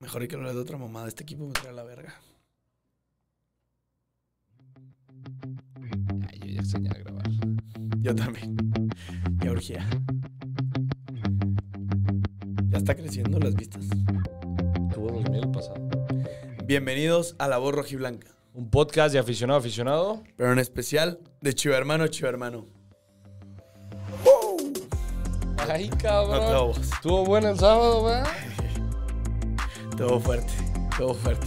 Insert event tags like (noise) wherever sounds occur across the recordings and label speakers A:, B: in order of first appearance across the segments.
A: Mejor hay que hablar de otra mamada. Este equipo me trae a la verga. Ay, yo ya enseñé a grabar. Yo también. Georgia. Ya está creciendo las vistas. Tuvo 2000 pasado. Bienvenidos a La Voz Blanca. Un podcast de aficionado a aficionado. Pero en especial de Chiva Hermano, Chiva Hermano.
B: Ay, cabrón. No
A: Estuvo bueno el sábado, ¿verdad?
B: Todo fuerte, todo fuerte.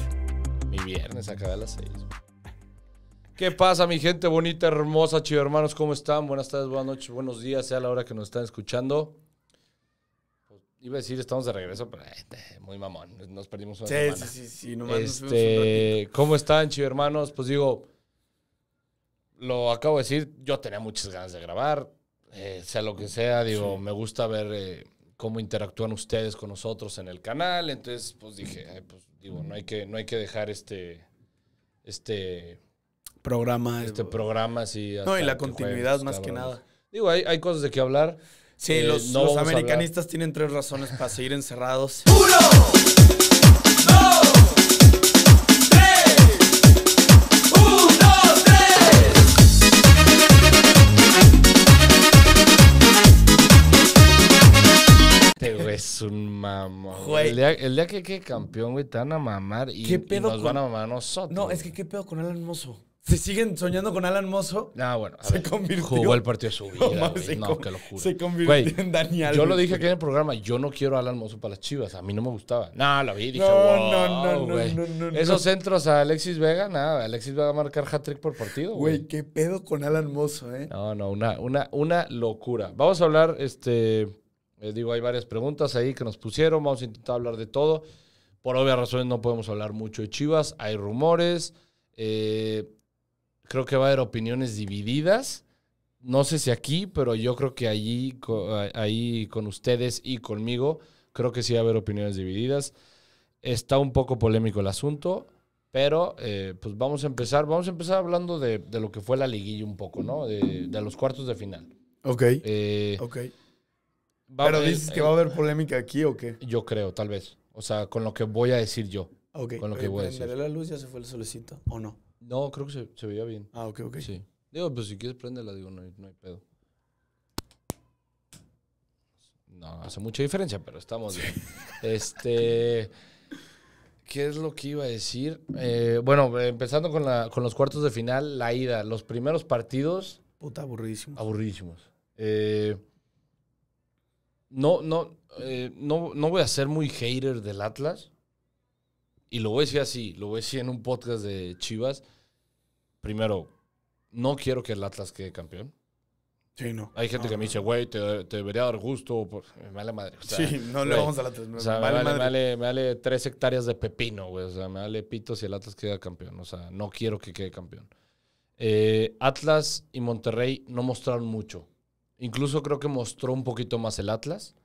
B: Mi viernes acaba a las 6. ¿Qué pasa, mi gente bonita, hermosa, chido hermanos? ¿Cómo están? Buenas tardes, buenas noches, buenos días, sea la hora que nos están escuchando. Pues, iba a decir, estamos de regreso, pero eh, muy mamón, nos perdimos una sí, Sí, sí, sí, nomás este, un ¿Cómo están, chido hermanos? Pues digo, lo acabo de decir, yo tenía muchas ganas de grabar, eh, sea lo que sea, digo, me gusta ver eh, cómo interactúan ustedes con nosotros en el canal. Entonces, pues dije, pues, no hay que, no hay que dejar este, este programa. Este programa así. No, y la continuidad más que nada.
A: Digo, hay, hay cosas de qué hablar. Sí, eh, los, americanistas tienen tres razones para seguir encerrados.
B: El día,
A: que quede campeón, güey, te van a mamar y, nos van a mamar nosotros. No, es que qué pedo con Alan Mozo. se siguen soñando con Alan Mozo, ah, bueno, se convirtió. Jugó el partido de su (laughs) vida. No, que lo Se convirtió en Daniel. Yo lo dije aquí en
B: el programa. Yo no quiero a Alan Mozo para las chivas. A mí no me gustaba. No, lo vi. Dije, no, no, no, no, Esos centros a Alexis Vega, nada. Alexis Vega va a marcar hat-trick por partido. Güey, qué pedo con Alan Mozo, ¿eh? No, no, una, una, una locura. Vamos a hablar, este eh, digo, hay varias preguntas ahí que nos pusieron. Vamos a intentar hablar de todo. Por obvias razones no podemos hablar mucho de Chivas. Hay rumores. Eh, creo que va a haber opiniones divididas. No sé si aquí, pero yo creo que allí, ahí con ustedes y conmigo, creo que sí va a haber opiniones divididas. Está un poco polémico el asunto, pero eh, pues vamos a empezar. Vamos a empezar hablando de, de, lo que fue la liguilla un poco, ¿no? De, de los cuartos de final. Ok. Eh, ok. Pero dices que va a haber polémica aquí o qué? Yo creo, tal vez. O sea, con lo que voy a decir yo. Ok. Con lo que voy a decir.
A: la luz ya se fue el solecito o no?
B: No, creo que se, veía bien. Ah, ok, ok. Sí. Digo, pues si quieres préndela, digo, no, hay pedo. No, hace mucha diferencia, pero estamos bien. (laughs) Este. ¿Qué es lo que iba a decir? Eh, bueno, empezando con, con los cuartos de final, la ida, los primeros partidos. Puta, aburridísimos. Aburridísimos. Eh, no, no, eh, no, no voy a ser muy hater del Atlas. Y lo voy a decir así, lo voy a decir en un podcast de Chivas. Primero, no quiero que el Atlas quede campeón. Sí, no. Hay gente que me dice, güey, te, debería dar gusto. Me vale madre. sí, no le vamos a Atlas. me, vale, me, vale, tres hectáreas de pepino, güey. O sea, me vale pito si el Atlas queda campeón. O sea, no quiero que quede campeón. Eh, Atlas y Monterrey no mostraron mucho. Incluso creo que mostró un poquito más el Atlas.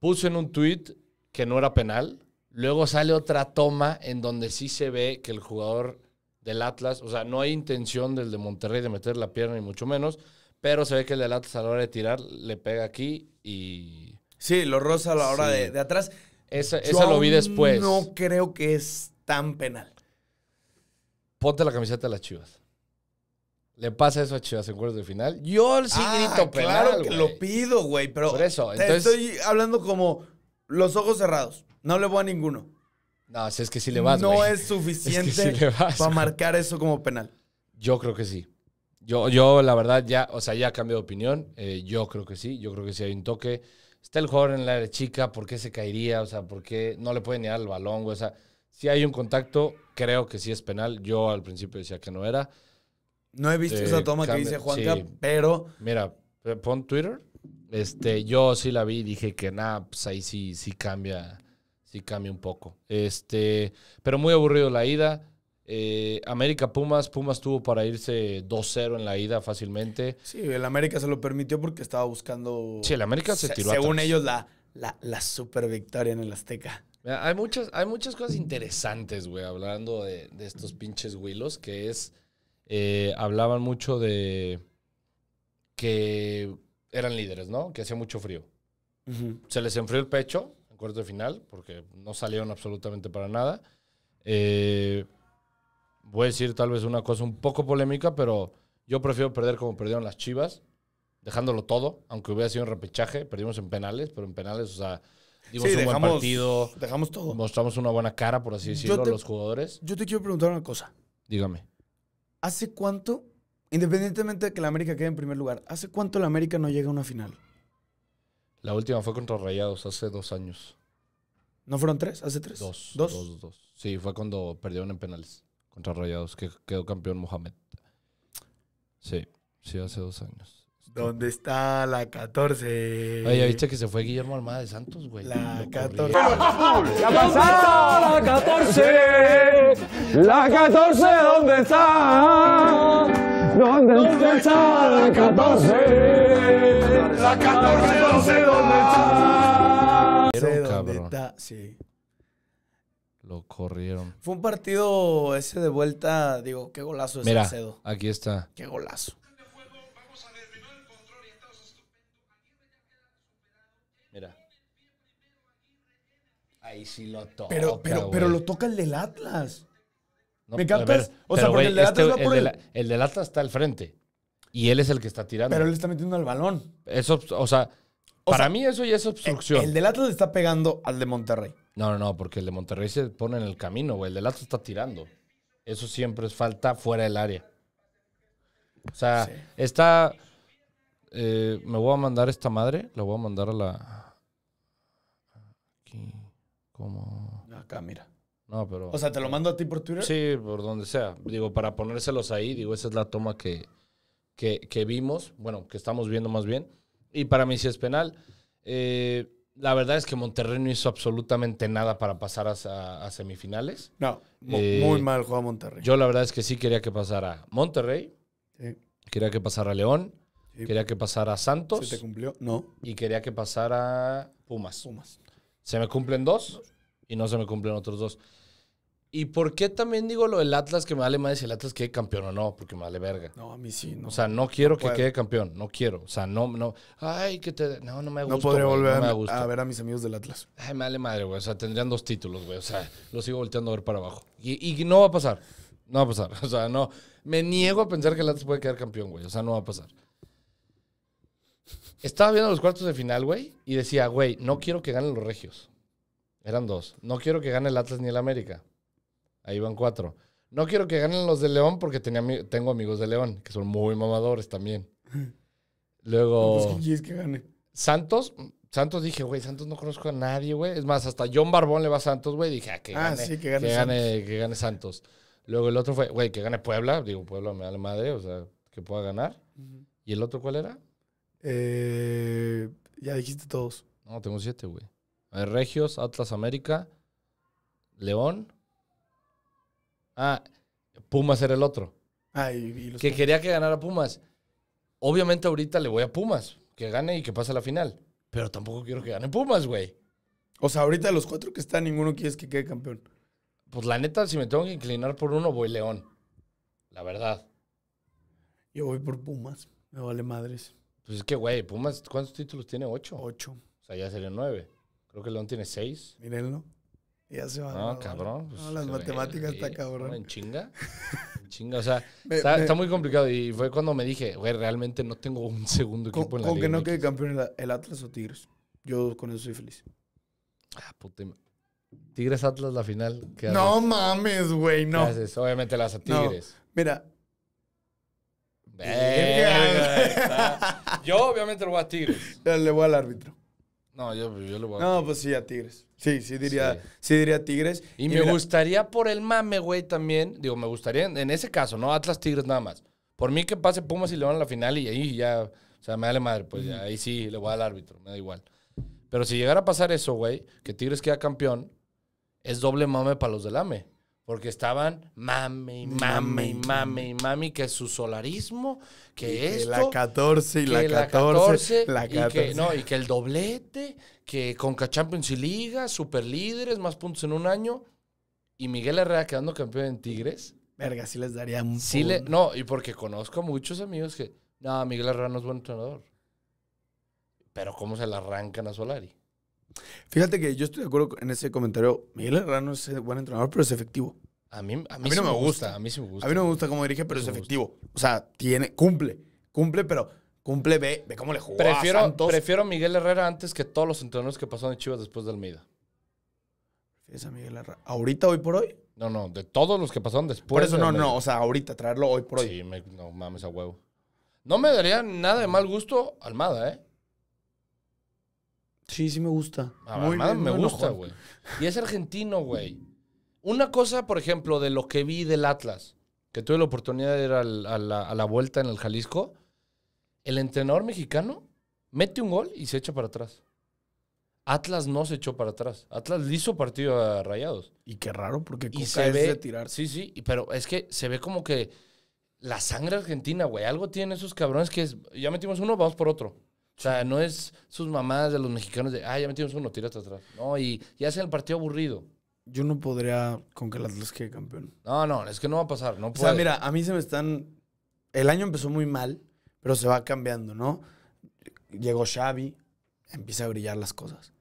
B: Puso en un tuit que no era penal. Luego sale otra toma en donde sí se ve que el jugador del Atlas, o sea, no hay intención del de Monterrey de meter la pierna ni mucho menos, pero se ve que el del Atlas a la hora de tirar le pega aquí y... Sí, lo roza a la hora de, atrás. Esa, lo vi después. No
A: creo que es tan penal.
B: Ponte la camiseta de las chivas. Le pasa eso a Chivas en cuartos de final. Yo sí ah, grito penal, Claro que lo
A: pido, güey, pero. Por eso, Estoy hablando como los ojos cerrados. No le voy a ninguno. No, si es
B: que sí le vas, No es (laughs) suficiente para marcar eso como penal. Yo creo que sí. Yo, yo, la verdad, ya, o sea, ya cambié de opinión. Eh, yo creo que sí. Yo creo que sí hay un toque. Está el jugador en la chica, ¿por qué se caería? O sea, ¿por qué no le puede ni dar el balón, O sea, si hay un contacto, creo que sí es penal. Yo al principio decía que no era. No he visto esa toma que dice Juanca, pero. Mira, eh, pon Twitter. Este, yo sí la vi y dije que nada, pues ahí sí, sí cambia. Sí cambia un poco. Este, pero muy aburrido la ida. Eh, América Pumas, Pumas tuvo para irse 2-0 en la ida fácilmente.
A: Sí, el América se lo permitió porque estaba buscando. Sí, el América se, tiró tiró. Según ellos, la, la, super victoria en el Azteca.
B: hay, muchas, hay muchas cosas interesantes, güey, hablando de, de estos pinches huilos, que es eh, hablaban mucho de que eran líderes, ¿no? Que hacía mucho frío. Se les enfrió el pecho en cuarto de final porque no salieron absolutamente para nada. Eh, voy a decir tal vez una cosa un poco polémica, pero yo prefiero perder como perdieron las Chivas, dejándolo todo, aunque hubiera sido un repechaje, perdimos en penales, pero en penales, o sea, dimos un buen partido,
A: dejamos todo. Mostramos una buena cara, por así decirlo, los jugadores. Yo te quiero preguntar una cosa. Dígame. ¿hace cuánto, independientemente de que la América quede en primer lugar, ¿hace cuánto la América no llega a una final?
B: La última fue contra Rayados hace dos años.
A: ¿No fueron tres? ¿Hace tres? Dos. Dos,
B: dos. Sí, fue cuando perdieron en penales contra Rayados, que quedó campeón Mohamed. Sí, sí, hace dos años.
A: ¿Dónde está la 14? Oye, ¿viste que se fue Guillermo Almada de Santos, güey? La 14. ¡Ya pasó! La 14. La 14, ¿dónde está? ¿Dónde, está la 14? La 14, no dónde está. Pero, ¿Dónde Sí. Lo corrieron. Fue un partido ese de vuelta, digo, qué golazo es Mira, Aquí está. Qué golazo.
B: Ahí sí lo toca. Pero, pero, pero lo
A: toca el del Atlas. ¿Me encanta o sea, porque el del Atlas va
B: el... del Atlas está al frente. Y él es el que está tirando. Pero él está metiendo al balón. Eso, o sea, para mí eso ya es obstrucción. El, del Atlas le está pegando al de Monterrey. No, no, no, porque el de Monterrey se pone en el camino, güey. El del Atlas está tirando. Eso siempre es falta fuera del área. O sea, está. Eh, me voy a mandar esta madre. La voy a mandar a la. Aquí como... Acá, mira. No, pero... O sea, ¿te lo mando a ti por Twitter? Sí, por donde sea. Digo, para ponérselos ahí, digo, esa es la toma que, que, vimos, bueno, que estamos viendo más bien. Y para mí sí es penal. Eh, la verdad es que Monterrey no hizo absolutamente nada para pasar a, semifinales. No, eh, muy mal jugó Monterrey. Yo la verdad es que sí quería que pasara Monterrey, quería que pasara León, quería que pasara Santos. ¿Se te cumplió? No. Y quería que pasara Pumas. Pumas se me cumplen dos y no se me cumplen otros dos. ¿Y por qué también digo lo del Atlas que me vale madre si el Atlas quede campeón o no? Porque me vale verga. No, a mí sí, no. O sea, no quiero que quede campeón, no quiero. O sea, no, no. Ay, que te. No, no me gusta. No podría volver a, ver a mis amigos del Atlas. Ay, me vale madre, güey. O sea, tendrían dos títulos, güey. O sea, los sigo volteando a ver para abajo. Y, y no va a pasar. No va a pasar. (laughs) O sea, no. Me niego a pensar que el Atlas puede quedar campeón, güey. O sea, no va a pasar. Estaba viendo los cuartos de final, güey, y decía, güey, no quiero que ganen los regios. Eran dos. No quiero que gane el Atlas ni el América. Ahí van cuatro. No quiero que ganen los de León porque tenía, tengo amigos de León, que son muy mamadores también. (laughs) Luego.
A: que gane?
B: Santos, Santos dije, güey, Santos no conozco a nadie, güey. Es más, hasta John Barbón le va a Santos, güey. Dije, ah, que ah, gane, ah, sí, que gane, que gane, Santos. que gane, Santos. Luego el otro fue, güey, que gane Puebla. Digo, Puebla me da la madre, o sea, que pueda ganar. ¿Y el otro cuál era? Eh, ya dijiste todos. No, tengo siete, güey. Regios, Atlas América, León. Ah, Pumas era el otro. Ah, que quería que ganara Pumas. Obviamente ahorita le voy a Pumas, que gane y que pase a la final. Pero tampoco quiero que gane Pumas, güey. O sea, ahorita de los cuatro que están, ninguno quiere que quede campeón. Pues la neta, si me tengo que inclinar por uno, voy León. La verdad.
A: Yo voy por Pumas. Me vale madres.
B: Pues es que, güey, Pumas, ¿cuántos títulos tiene? ¿Ocho? Ocho. O sea, ya serían nueve. Creo que León tiene seis. Mírenlo. Ya se van. Ah, no, cabrón. Pues, no, las matemáticas está cabrón. En chinga. (laughs) En chinga. O sea, está, muy complicado. Y fue cuando me dije, güey, realmente no tengo un segundo equipo en la Con Liga que no
A: quede campeón el Atlas o Tigres. Yo con eso soy feliz. Ah, puta.
B: Tigres Atlas la final. no mames,
A: güey, no. Obviamente las a Tigres. No. Mira, yo obviamente lo voy a Tigres. Le voy al árbitro. No, yo, le voy a... No, pues sí, a Tigres. Sí, sí diría, sí. diría Tigres. Y, me
B: gustaría por el mame, güey, también. Digo, me gustaría, en ese caso, ¿no? Atlas Tigres nada más. Por mí que pase Pumas y van a la final y ahí ya, o sea, me da la madre, pues ahí sí le voy al árbitro, me da igual. Pero si llegara a pasar eso, güey, que Tigres queda campeón, es doble mame para los del AME porque estaban mami, mami, mame y mame y que su solarismo, que es la 14 y la 14, la y que, no, y que el doblete, que con Champions y Liga, super líderes, más puntos en un año y Miguel Herrera quedando campeón en Tigres. Verga, sí les daría un sí no, y porque conozco a muchos amigos que no, Miguel Herrera no es buen entrenador. Pero cómo se le arrancan a Solari.
A: Fíjate que yo estoy de acuerdo en ese comentario. Miguel Herrera no es buen entrenador, pero es efectivo. A mí, a mí, no me gusta.
B: A mí sí me gusta. A mí no
A: me gusta cómo dirige, pero es efectivo. O sea, tiene, cumple. Cumple, pero cumple, ve, ve cómo le jugó prefiero, a
B: Prefiero a Miguel Herrera antes que todos los entrenadores que pasaron de Chivas después de Almeida. ¿Prefieres a Miguel Herrera? ¿Ahorita, hoy por hoy? No, no, de todos los que pasaron después. Por eso no, no, o sea, ahorita, traerlo hoy por hoy. Sí, no mames a huevo. No me daría nada de mal gusto Almada,
A: ¿eh? Sí, sí me gusta. me gusta, güey.
B: Y es argentino, güey. Una cosa, por ejemplo, de lo que vi del Atlas, que tuve la oportunidad de ir al, a, la, vuelta en el Jalisco, el entrenador mexicano mete un gol y se echa para atrás. Atlas no se echó para atrás. Atlas le hizo partido a Rayados. Y qué raro, porque se es tirar. Sí, sí, pero es que se ve como que la sangre argentina, güey. Algo tienen esos cabrones que es, ya metimos uno, vamos por otro. O sea, no es sus mamás de los mexicanos de, ah, ya metimos uno, tírate atrás. No, y ya hacen el partido
A: aburrido. Yo no podría con que el Atlas quede campeón.
B: No, no, es que no va a pasar, no puede. O sea, mira,
A: a mí se me están... El año empezó muy mal, pero se va cambiando, ¿no? Llegó Xavi, empieza a brillar las cosas.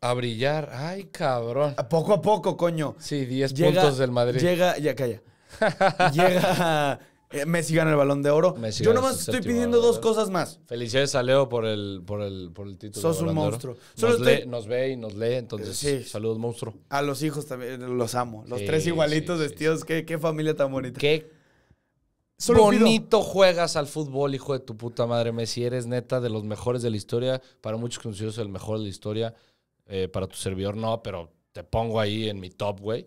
B: A brillar, ay, cabrón.
A: A poco a poco, coño. Sí, 10 puntos del Madrid. Llega, ya calla. (laughs) llega eh, Messi gana el balón de oro. Yo nomás estoy pidiendo dos cosas más.
B: Felicidades a Leo por el, por el, título. Sos un monstruo. nos, ve y nos lee, entonces saludos, monstruo. A los hijos también los amo. Los tres igualitos
A: vestidos. Qué, familia tan bonita. Qué bonito
B: juegas al fútbol, hijo de tu puta madre, Messi. Eres neta de los mejores de la historia. Para muchos conocidos el mejor de la historia. Eh, para tu servidor no, pero te pongo ahí en mi top, güey.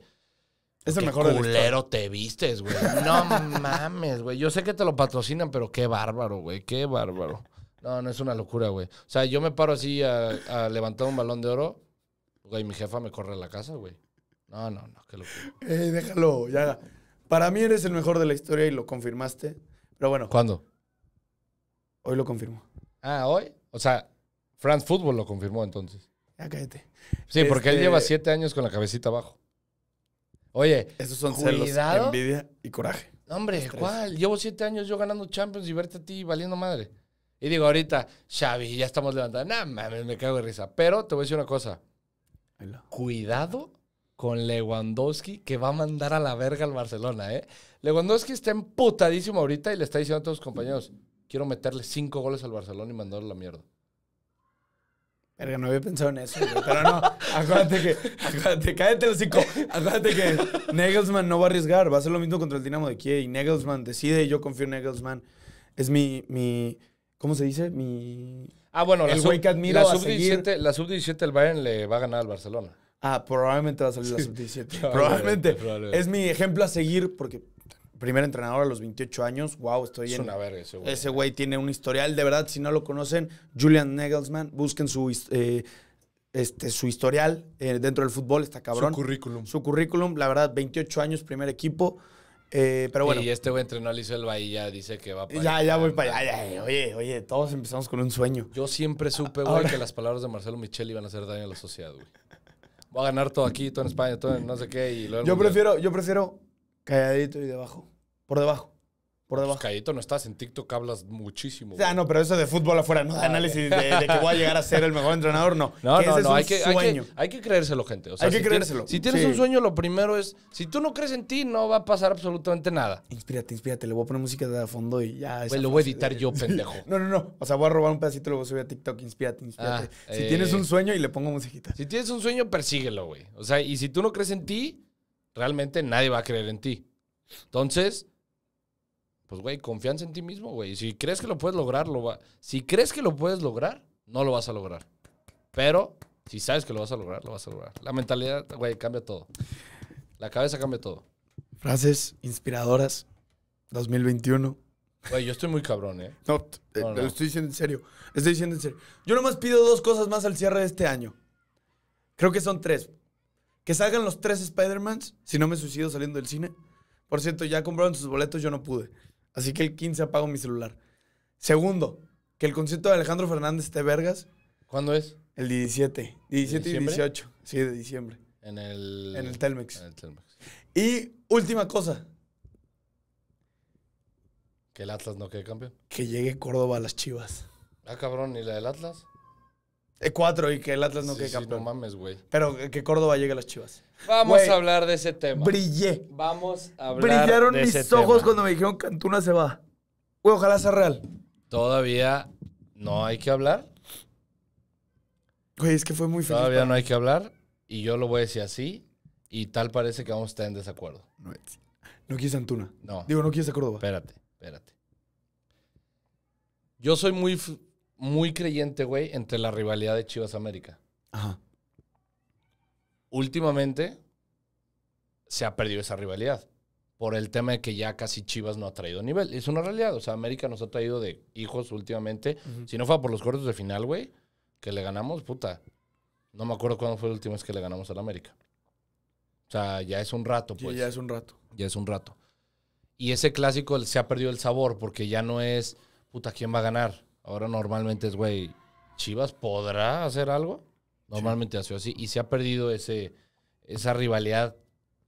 A: Es el mejor culero te vistes, güey. No
B: (laughs) mames, güey. Yo sé que te lo patrocinan, pero qué bárbaro, güey. Qué bárbaro. No, no es una locura, güey. O sea, yo me paro así a, levantar un balón de oro, güey, mi jefa me corre a
A: la casa, güey. No, no, no, qué locura. déjalo, ya. Para mí eres el mejor de la historia y lo confirmaste. Pero bueno. ¿Cuándo? Hoy lo confirmó. Ah,
B: hoy. O sea, France Football lo confirmó entonces. Ya cállate. Sí, porque él este, lleva siete años con la cabecita abajo. Oye, esos son envidia y coraje. hombre, ¿cuál? Llevo siete años yo ganando Champions y verte a ti valiendo madre. Y digo, ahorita, Xavi, ya estamos levantando. No, mames, me cago de risa. Pero te voy a decir una cosa. Cuidado con Lewandowski, que va a mandar a la verga al Barcelona, ¿eh? Lewandowski está emputadísimo ahorita y le está diciendo a todos sus compañeros, quiero meterle cinco goles al Barcelona y mandarle la
A: mierda. Verga, no había pensado en eso, Pero no, acuérdate que, acuérdate, cállate el hocico. Acuérdate que Nagelsmann no va a arriesgar, va a hacer lo mismo contra el Dinamo de Kiev. Y Nagelsmann decide, yo confío en Nagelsmann. Es mi, mi, ¿cómo se dice? Mi... Ah, bueno, el la güey que admiro la sub -17,
B: La sub-17 del Bayern le va a ganar al Barcelona.
A: Ah, probablemente va a salir la sub-17. probablemente. Es mi ejemplo a seguir porque primer entrenador a los 28 años. Wow, estoy es Una verga ese güey. Ese güey tiene un historial. De verdad, si no lo conocen, Julian Nagelsmann, busquen su, eh, este, su historial eh, dentro del fútbol, está cabrón. Su currículum. Su currículum, la verdad, 28 años, primer equipo. Eh, pero bueno. Y
B: este güey entrenó a Elba y ya dice que va para Ya, ya voy para allá. oye, oye,
A: todos empezamos con un sueño. Yo siempre supe,
B: güey, que las palabras de Marcelo Michel iban a hacer daño a la sociedad, güey. Va a ganar todo aquí, todo en España, todo en no sé qué. yo,
A: prefiero, yo prefiero Calladito y debajo. Por debajo.
B: Por pues debajo. calladito no estás. En TikTok hablas muchísimo. Ah, no, pero eso
A: de fútbol afuera, no de análisis de, que voy a llegar a ser el mejor entrenador, no. No, no, no. Hay que, hay, que, hay, que, creérselo, gente. O sea, hay que creérselo. si tienes un sueño, lo primero es. Si tú no crees en ti, no va a pasar absolutamente nada. Inspírate, inspírate. Le voy a poner música de fondo y ya. Pues lo voy a editar yo, (laughs) pendejo. no, no, no. O sea, voy a robar un pedacito y luego voy a subir a TikTok. Inspírate, inspírate. Ah, si tienes eh. un sueño y le pongo musiquita. Si tienes un sueño, persíguelo, güey.
B: O sea, y si tú no crees en ti realmente nadie va a creer en ti. Entonces, pues, güey, confianza en ti mismo, güey. Si crees que lo puedes lograr, va. Si crees que lo puedes lograr, no lo vas a lograr. Pero si sabes que lo vas a lograr, lo vas a lograr. La mentalidad, güey, cambia todo. La cabeza cambia todo.
A: Frases inspiradoras. 2021. Güey, yo estoy muy cabrón, ¿eh? No, eh, estoy diciendo en serio. Estoy diciendo en serio. Yo nomás pido dos cosas más al cierre de este año. Creo que son tres. Que salgan los tres Spider-Mans, si no me suicido saliendo del cine. Por cierto, ya compraron sus boletos, yo no pude. Así que el 15 apago mi celular. Segundo, que el concierto de Alejandro Fernández esté vergas. ¿Cuándo es? El 17. 17 y 18. Sí, de diciembre. En el... En el Telmex. Y última cosa. Que el Atlas no quede campeón. Que llegue Córdoba a las chivas. Ah, cabrón, ¿y la del Atlas? E cuatro y que el Atlas no quede mames, güey. Pero que Córdoba llegue a las chivas.
B: Vamos a hablar de ese tema. Brillé. Vamos a hablar. Brillaron mis ojos cuando
A: me dijeron Antuna se va. ojalá sea real.
B: Todavía no hay que hablar.
A: Güey, es que fue muy feliz. Todavía no hay que hablar.
B: Y yo lo voy a decir así. Y tal parece que vamos a estar en desacuerdo. No, no
A: quieres Antuna. No. Digo, no
B: quieres a Córdoba. Espérate, espérate. Yo soy muy muy creyente, güey, entre la rivalidad de Chivas América. Ajá. Últimamente se ha perdido esa rivalidad por el tema de que ya casi Chivas no ha traído nivel. Es una realidad. O sea, América nos ha traído de hijos últimamente. Si no fue por los cortos de final, güey, que le ganamos, puta. No me acuerdo cuándo fue la última vez que le ganamos al América. O sea, ya es un rato, pues. ya es un rato. Ya es un rato. Y ese clásico se ha perdido el sabor porque ya no es, puta, ¿quién va a ganar? Ahora normalmente es, güey, Chivas podrá hacer algo. Normalmente ha sido así. Y se ha perdido ese, esa rivalidad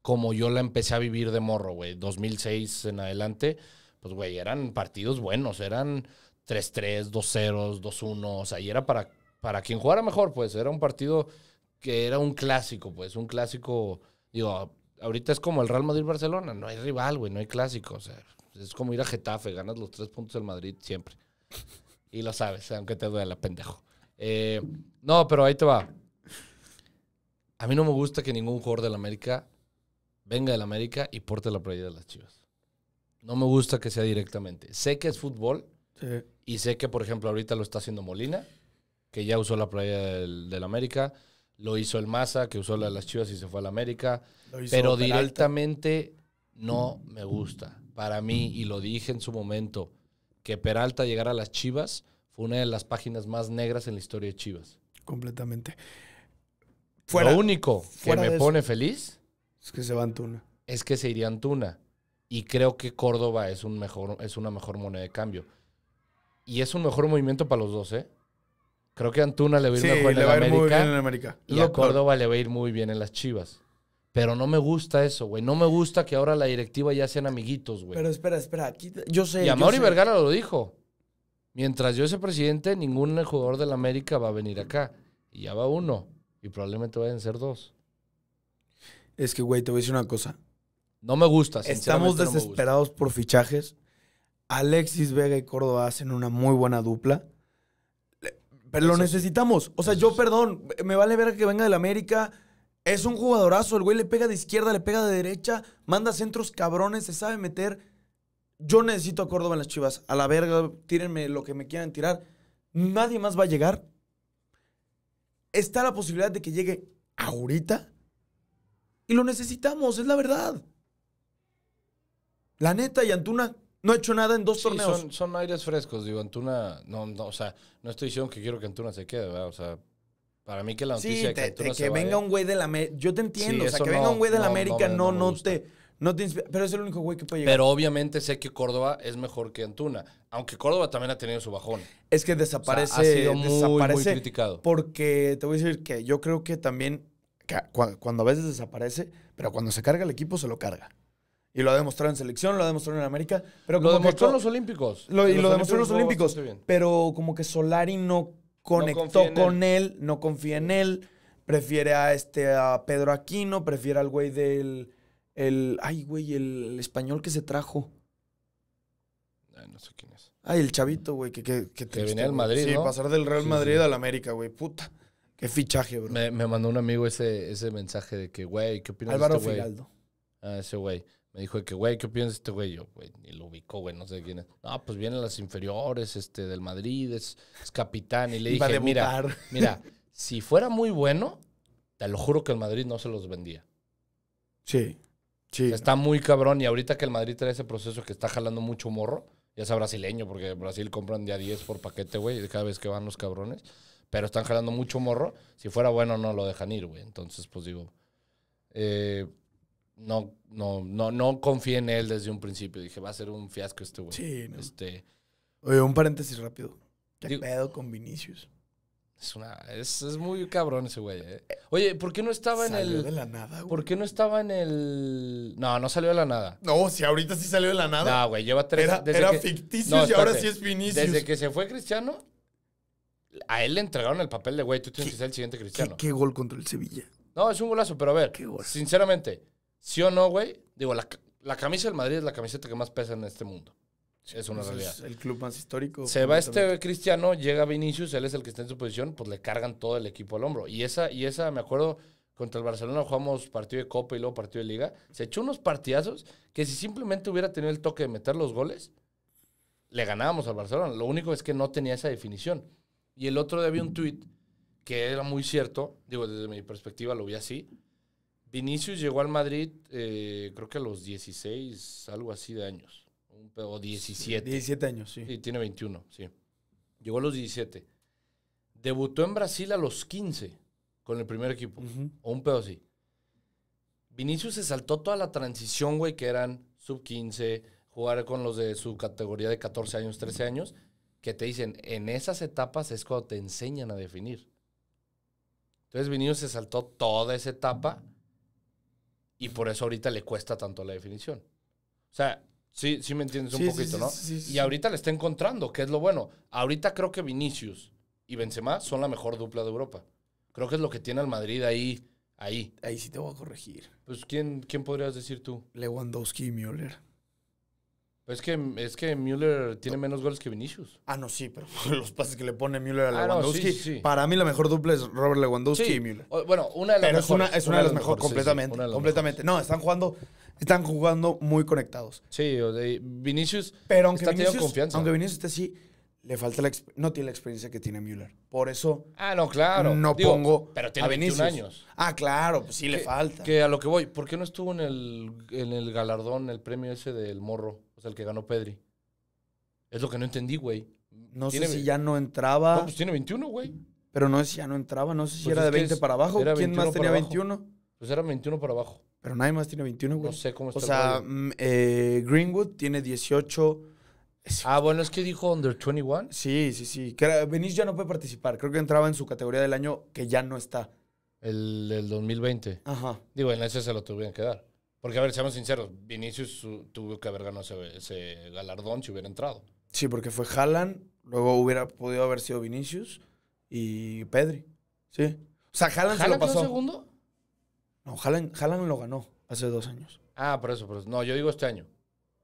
B: como yo la empecé a vivir de morro, güey. 2006 en adelante, pues, güey, eran partidos buenos. Eran 3-3, 2-0, 2-1. O sea, y era para, para quien jugara mejor, pues. Era un partido que era un clásico, pues. Un clásico, digo, ahorita es como el Real Madrid-Barcelona. No hay rival, güey. No hay clásico. O sea, es como ir a Getafe. Ganas los tres puntos del Madrid siempre. Y lo sabes, aunque te duela, pendejo. Eh, no, pero ahí te va. A mí no me gusta que ningún jugador del América venga del América y porte la playa de las Chivas. No me gusta que sea directamente. Sé que es fútbol y sé que, por ejemplo, ahorita lo está haciendo Molina, que ya usó la playa del, del América. Lo hizo el Maza, que usó la de las Chivas y se fue al América. Pero directamente no me gusta. Para mí, y lo dije en su momento, que Peralta llegara a las Chivas fue una de las páginas más negras en la historia de Chivas.
A: Completamente. Lo único que me pone
B: feliz es que se va Antuna. Es que se iría Antuna. Y creo que Córdoba es, un mejor, es una mejor moneda de cambio. Y es un mejor movimiento para los dos, ¿eh? Creo que a Antuna le va a ir mejor en, América, América, Y a Córdoba le va a ir muy bien en las Chivas. Pero no me gusta eso, güey. No me gusta que ahora la directiva ya sean amiguitos, güey. Pero
A: espera, espera. Aquí, yo sé. Y Vergara
B: lo dijo. Mientras yo sea presidente, ningún jugador de la América va a venir acá. Y ya va uno. Y probablemente vayan a ser dos.
A: Es que, güey, te voy a decir una cosa. No me gusta. Estamos desesperados por fichajes. Alexis Vega y Córdoba hacen una muy buena dupla. Pero lo necesitamos. O sea, yo, perdón, me vale ver que venga de la América es un jugadorazo, el güey le pega de izquierda, le pega de derecha, manda centros cabrones, se sabe meter. Yo necesito a Córdoba en las chivas. A la verga, tírenme lo que me quieran tirar. Nadie más va a llegar. Está la posibilidad de que llegue ahorita. Y lo necesitamos, es la verdad. La neta, y Antuna no ha hecho nada en dos torneos. Son,
B: son, aires frescos, digo, Antuna, no, o sea, no estoy diciendo que quiero que Antuna se quede, ¿verdad? O sea, para mí que la noticia que venga un
A: güey de la América. Yo te entiendo. o sea, que venga un güey de la América no, no, te. No pero es el único güey que puede llegar.
B: Pero obviamente sé que Córdoba es mejor que Antuna, aunque Córdoba también ha tenido su bajón.
A: Es que desaparece, ha sido muy, criticado. Porque te voy a decir que yo creo que también cuando a veces desaparece, pero cuando se carga el equipo se lo carga. Y lo ha demostrado en selección, lo ha demostrado en América, pero lo demostró en los Olímpicos. y lo demostró en los Olímpicos, pero como que Solari no conectó con él. no confía en él, prefiere a este a Pedro Aquino, prefiere al güey del el ay güey, el, español que se trajo. Ay, no sé quién es. Ay, el chavito, güey, que que, que, que venía al Madrid, Sí, pasar del Real Madrid al América, güey, puta.
B: Qué fichaje, bro. Me, mandó un amigo ese, ese mensaje de que, güey, ¿qué opinas de este güey? Figaldo. Ah, ese güey me dijo que, güey, ¿qué opinas de este güey? Yo, güey, lo ubicó, güey, no sé quién es. No, pues vienen las inferiores, este, del Madrid, es, capitán. Y le (laughs) dije, mira, (laughs) mira, si fuera muy bueno, te lo juro que el Madrid no se los vendía. Sí, sí. Está muy cabrón y ahorita que el Madrid trae ese proceso que está jalando mucho morro, ya sea brasileño, porque en Brasil compran ya 10 por paquete, güey, cada vez que van los cabrones, pero están jalando mucho morro. Si fuera bueno, no lo dejan ir, güey. Entonces, pues digo, eh, no, no, no, no confié en él desde un principio. Dije, va a ser un fiasco este güey. Sí, no. este,
A: Oye, un paréntesis rápido. ¿Qué pedo con Vinicius?
B: Es, una, es, muy cabrón ese güey. Eh. Oye, ¿por qué no estaba en el. Salió de la nada, ¿Por qué no estaba en el. No, no salió de la nada. No, si ahorita sí salió de la nada. No, güey, lleva tres. Era, era ficticio y ahora sí es Vinicius. Desde que se fue Cristiano, a él le entregaron el papel de güey, tú tienes que ser el siguiente Cristiano.
A: ¿Qué, gol contra el Sevilla?
B: No, es un golazo, pero a ver, sinceramente, ¿Sí o no, güey? Digo, la, camisa del Madrid es la camiseta que más pesa en este mundo.
A: es una pues, realidad. Es el club más histórico. Se va este
B: Cristiano, llega Vinicius, él es el que está en su posición, pues le cargan todo el equipo al hombro. Y esa, y esa me acuerdo, contra el Barcelona jugamos partido de Copa y luego partido de Liga. Se echó unos partidazos que si simplemente hubiera tenido el toque de meter los goles, le ganábamos al Barcelona. Lo único es que no tenía esa definición. Y el otro día había un tuit que era muy cierto, digo, desde mi perspectiva lo vi así, Vinicius llegó al Madrid, eh, creo que a los 16, algo así de años. O 17. 17 años, sí. Sí, tiene 21, sí. Llegó a los 17. Debutó en Brasil a los 15 con el primer equipo. O un pedo así. Vinicius se saltó toda la transición, güey, que eran sub 15, jugar con los de su categoría de 14 años, 13 años, que te dicen, en esas etapas es cuando te enseñan a definir. Entonces Vinicius se saltó toda esa etapa y por eso ahorita le cuesta tanto la definición. O sea, sí, sí me entiendes un poquito, ¿no? y ahorita le está encontrando, que es lo bueno. Ahorita creo que Vinicius y Benzema son la mejor dupla de Europa. Creo que es lo que tiene al Madrid ahí. Ahí. Ahí sí te voy a corregir.
A: Pues, ¿quién, quién podrías decir tú? Lewandowski y Müller.
B: Es que, es que Müller tiene menos goles que Vinicius. Ah, no, sí, pero (laughs) los pases que le pone Müller a ah, Lewandowski. Para
A: mí la mejor dupla es Robert Lewandowski y Müller. bueno, una de las mejores. Es una, es una, de las mejores, completamente. completamente. No, están jugando, están jugando muy conectados. Sí, Vinicius pero aunque Vinicius, confianza. Aunque Vinicius esté así, le falta la, no tiene la experiencia que tiene Müller. Por eso. Ah, no, claro. No pongo. Pero tiene a 21 años. Ah, claro, pues sí le falta.
B: Que a lo que voy, ¿por qué no estuvo en el, en el galardón, el premio ese del morro? O pues, sea, el que ganó Pedri. Es lo que no entendí, güey. No sé si ya no
A: entraba. pues tiene 21, güey. Pero no sé si ya no entraba, no sé si pues era de 20 para abajo. ¿Quién más tenía 21? Pues era 21 para abajo. Pero nadie más tiene 21, güey. No sé cómo está. O sea, mm, eh, Greenwood tiene 18. Ah, bueno, es que dijo Under 21. Sí, sí, sí. Que ya no puede participar. Creo que entraba en su categoría del año que ya no está. El, el 2020. Ajá.
B: Digo, en ese se lo tuvieron que dar. Porque, a ver, seamos sinceros, Vinicius tuvo que haber ganado ese,
A: galardón si hubiera entrado. Sí, porque fue Haaland, luego hubiera podido haber sido Vinicius y Pedri. Sí. O sea, Haaland, se lo pasó. segundo? No, Haaland, Haaland lo ganó hace dos años.
B: Ah, por eso, por eso. No, yo digo este año.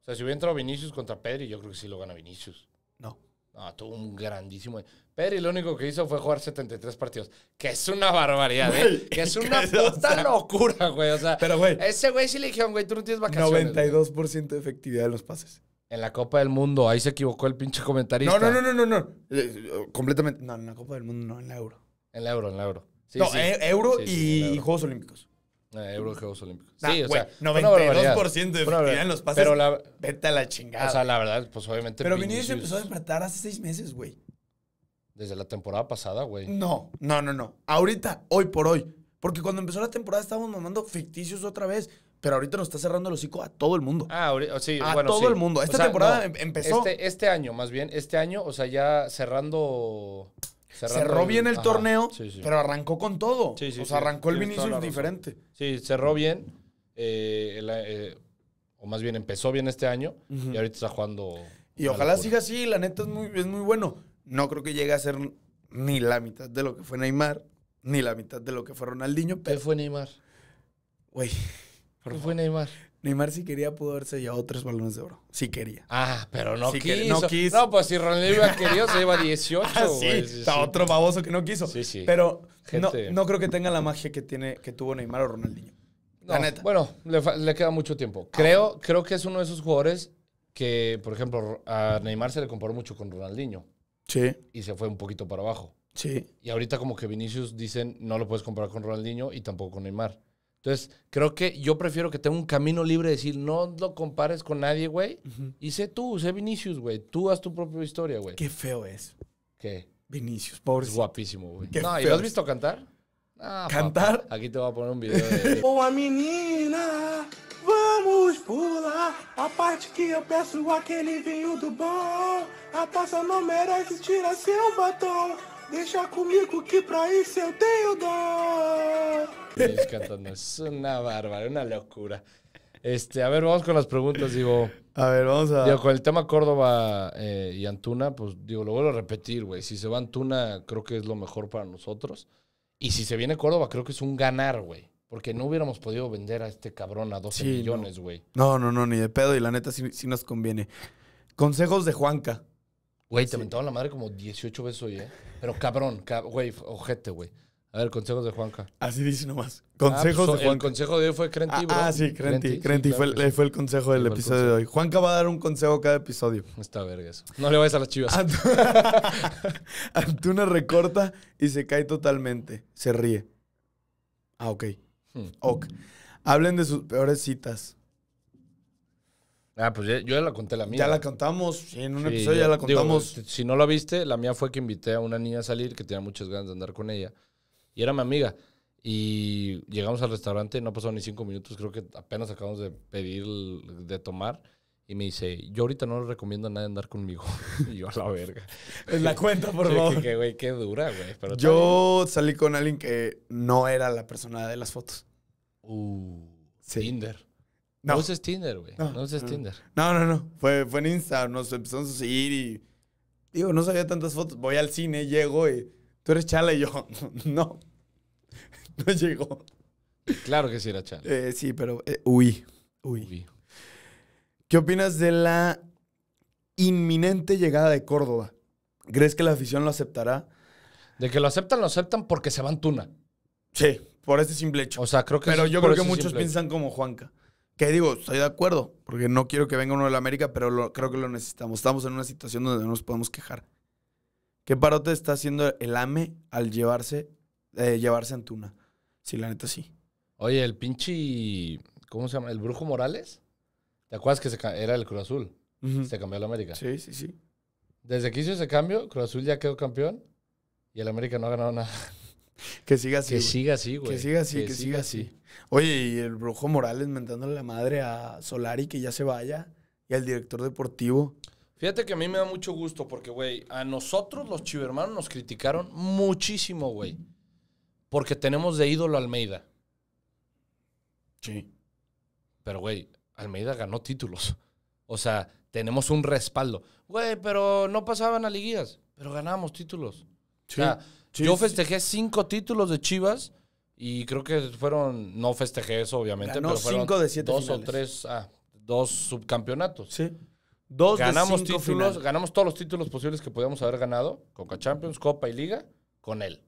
B: O sea, si hubiera entrado Vinicius contra Pedri, yo creo que sí lo gana Vinicius. No. No, tuvo un grandísimo. Pedri lo único que
A: hizo fue jugar 73 partidos.
B: Que es una barbaridad, ¿eh? Que es una puta locura,
A: güey. O sea, Ese
B: güey sí le dijeron, güey, tú no tienes vacaciones.
A: 92% de efectividad de los pases.
B: En la Copa del Mundo, ahí se equivocó el pinche comentarista. No, no, no, no,
A: no. Eh, eh, completamente. No, en la Copa del Mundo, no, en la Euro. En la Euro, en la Euro. no, eh, Euro y, Juegos Olímpicos. Eh, Euro Juegos Olímpicos. Ah, sí, o sea, 92% de efectividad en los pases. Pero la, vete a la chingada. O sea, la verdad, pues obviamente. Pero Vinicius, empezó a despertar hace seis meses, güey.
B: Desde la temporada
A: pasada, güey. No, no, no, no. Ahorita, hoy por hoy. Porque cuando empezó la temporada estábamos mamando ficticios otra vez. Pero ahorita nos está cerrando el hocico a todo el mundo. Ah, sí, a todo el mundo. Esta temporada em-, empezó. Este,
B: este año, más bien. Este año, o sea, ya cerrando cerró bien el, torneo, pero
A: arrancó con todo. o sea, arrancó el Vinicius diferente. Sí,
B: cerró bien. Eh, eh, o más bien empezó bien este año y ahorita está
A: jugando. Y ojalá siga así, la neta es muy, es muy bueno. No creo que llegue a ser ni la mitad de lo que fue Neymar, ni la mitad de lo que fue Ronaldinho. Pero... ¿Qué fue Neymar? Güey. ¿Qué fue Neymar? Neymar si quería pudo ya llevado tres balones de oro. Si quería. Ah, pero no, quiso. no quiso. no pues si Ronaldinho hubiera querido, se lleva 18. (laughs) Ah, sí, otro baboso que no quiso. Sí, sí. Pero no, creo que tenga la magia que, tiene, que tuvo Neymar o Ronaldinho. la neta. Bueno, le, queda mucho tiempo. Ah. Creo, creo que es uno de esos jugadores que,
B: por ejemplo, a Neymar se le comparó mucho con Ronaldinho. Sí. Y se fue un poquito para abajo. Sí. Y ahorita como que Vinicius dicen, no lo puedes comparar con Ronaldinho y tampoco con Neymar. Entonces, creo que yo prefiero que tenga un camino libre de decir, no lo compares con nadie, güey. Y sé tú, sé Vinicius, güey. Tú haz tu propia historia, güey. Qué feo es.
A: ¿Qué? Vinicius, pobre.
B: Guapísimo, güey. No, ¿y lo has visto cantar?
A: Ah, ¿Cantar?
B: aquí te voy a poner un video de... (laughs)
A: a menina, vamos pular a parte que yo peço aquele vinho do bom. A taza no merece, tira seu batom. Deja comigo que para isso eu tenho
B: es una bárbara, una locura. Este, a ver, vamos con las preguntas, digo. A ver, vamos a. con el tema Córdoba eh, y Antuna, pues digo, lo vuelvo a repetir, güey. Si se va Antuna, creo que es lo mejor para nosotros. Y si se viene Córdoba, creo que es un ganar, güey. Porque no hubiéramos podido vender a este cabrón a 12 millones, güey.
A: No. no. no, no, ni de pedo. Y la neta sí, sí nos conviene. Consejos de Juanca.
B: Güey, te sí. la madre como 18 veces hoy, ¿eh? Pero cabrón, güey, ojete, güey. A ver, consejos de Juanca. Así dice nomás. Ah,
A: pues, consejos de Juanca. El consejo de
B: hoy fue Crenti, ah, bro. Ah, sí, Crenti. Crenti, fue,
A: el, consejo del episodio de hoy. Juanca va a dar un consejo cada episodio. Está verga eso. No le vayas a las chivas. (laughs) Antuna recorta y se cae totalmente. Se ríe. Ah, ok. Hmm. Ok. Hablen de sus peores citas.
B: Ah, pues yo ya la conté la mía. Ya la
A: contamos, en un episodio ya la contamos.
B: si no la viste, la mía fue que invité a una niña a salir que tenía muchas ganas de andar con ella. Y era mi amiga. Y llegamos al restaurante, no pasó ni cinco minutos, creo que apenas acabamos de pedir, de tomar. Y me dice, yo ahorita
A: no le recomiendo a nadie andar conmigo. (laughs) y yo a la verga. En la cuenta, por (laughs) favor. qué dura, güey. yo salí con alguien que no era la persona de las fotos. Uh, sí. Tinder.
B: No. uses Tinder, güey. No, uses Tinder.
A: No, no, no. Fue, en Insta. Nos empezamos a seguir y. Digo, no sabía tantas fotos. Voy al cine, llego y. Tú eres chala y yo. (laughs) No. (laughs) No llegó. Claro que sí era chala. Eh, sí, pero. Eh, uy. ¿Qué opinas de la inminente llegada de Córdoba? ¿Crees que la afición lo aceptará? De que lo aceptan, lo aceptan porque se van Tuna. Sí, por ese simple hecho. O sea, creo que. Pero yo creo que muchos piensan como Juanca. Que digo, estoy de acuerdo, porque no quiero que venga uno de la América, pero creo que lo necesitamos. Estamos en una situación donde no nos podemos quejar. ¿Qué parote está haciendo el AME al llevarse, eh, llevarse Antuna? Sí, la neta sí. Oye, el
B: pinche. ¿Cómo se llama? ¿El Brujo Morales? ¿Te acuerdas que era el Cruz Azul? Se cambió la América. Sí, sí, sí. Desde que hizo ese cambio, Cruz Azul ya quedó campeón y el América no ha ganado nada. (laughs) Que siga así. Que siga así, güey. Que siga así, que, siga, así.
A: Oye, y el brujo Morales mentándole la madre a Solari que ya se vaya y al director deportivo.
B: Fíjate que a mí me da mucho gusto porque, güey, a nosotros los chivermanos nos criticaron muchísimo, güey. Porque tenemos de ídolo a Almeida. Sí. Pero, güey, Almeida ganó títulos. O sea, tenemos un respaldo. Güey, pero no pasaban a liguías. pero ganábamos títulos. Sí. Yo festejé cinco títulos de Chivas y creo que fueron, no festejé eso obviamente, Ganó cinco de siete dos o tres, ah, dos subcampeonatos. Sí. Dos ganamos de títulos, ganamos todos los títulos posibles que podíamos haber ganado, Coca Champions, Copa y Liga, con él.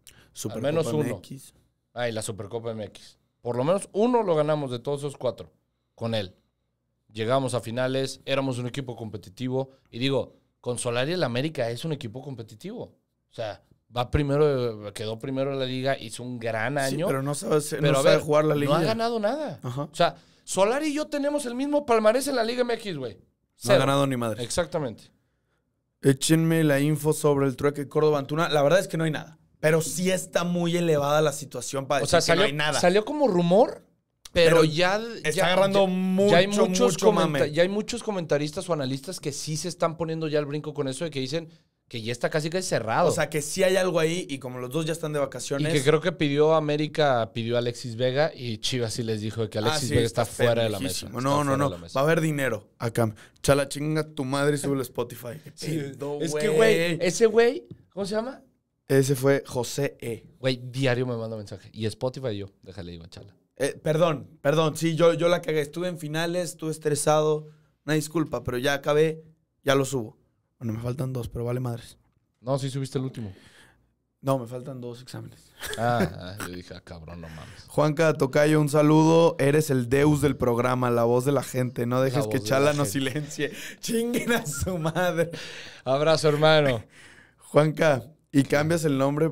B: Al menos uno. MX. Ah, y la Supercopa MX. Por lo menos uno lo ganamos de todos esos cuatro, con él. Llegamos a finales, éramos un equipo competitivo. Y digo, con Solari el América es un equipo competitivo. O sea, Va primero, quedó primero en la liga, hizo un gran año. pero no sabe, no jugar la liga. No ha ganado nada. O sea, Solar y yo tenemos el mismo palmarés en la Liga MX, güey. No ha ganado
A: ni madre. Exactamente. Échenme la info sobre el trueque Córdoba Antuna. La verdad es que no hay nada. Pero sí está muy elevada la situación para o sea, que no hay nada. Salió como rumor, pero, ya. Está agarrando mucho, hay muchos mucho Ya
B: hay muchos comentaristas o analistas que sí se están poniendo ya el brinco con eso de que dicen que ya está casi que cerrado. O sea, que sí hay algo ahí y
A: como los dos ya están de vacaciones. Y que creo
B: que pidió América, pidió Alexis Vega y Chivas sí les dijo
A: que ah, Alexis Vega está, fuera de la mesa. No, no, no. Va a haber dinero acá. Chala, chinga tu madre y sube el Spotify. Sí, es que, güey,
B: ese güey, ¿cómo se llama?
A: Ese fue José E. Güey, diario me manda mensaje. Y Spotify yo,
B: déjale digo Chala.
A: Eh, perdón, perdón, sí, yo, yo la cagué. Estuve en finales, estuve estresado. Una disculpa, pero ya acabé, ya lo subo. Bueno, me faltan dos, pero vale madres. No, sí subiste el último. No, me faltan dos exámenes. Ah, ah yo dije, ah, cabrón, no mames. Juanca Tocayo, un saludo. Eres el deus del programa, la voz de la gente. No dejes que Chala nos silencie. (laughs) Chinguen a su madre. Abrazo, hermano. (laughs) Juanca, y cambias el nombre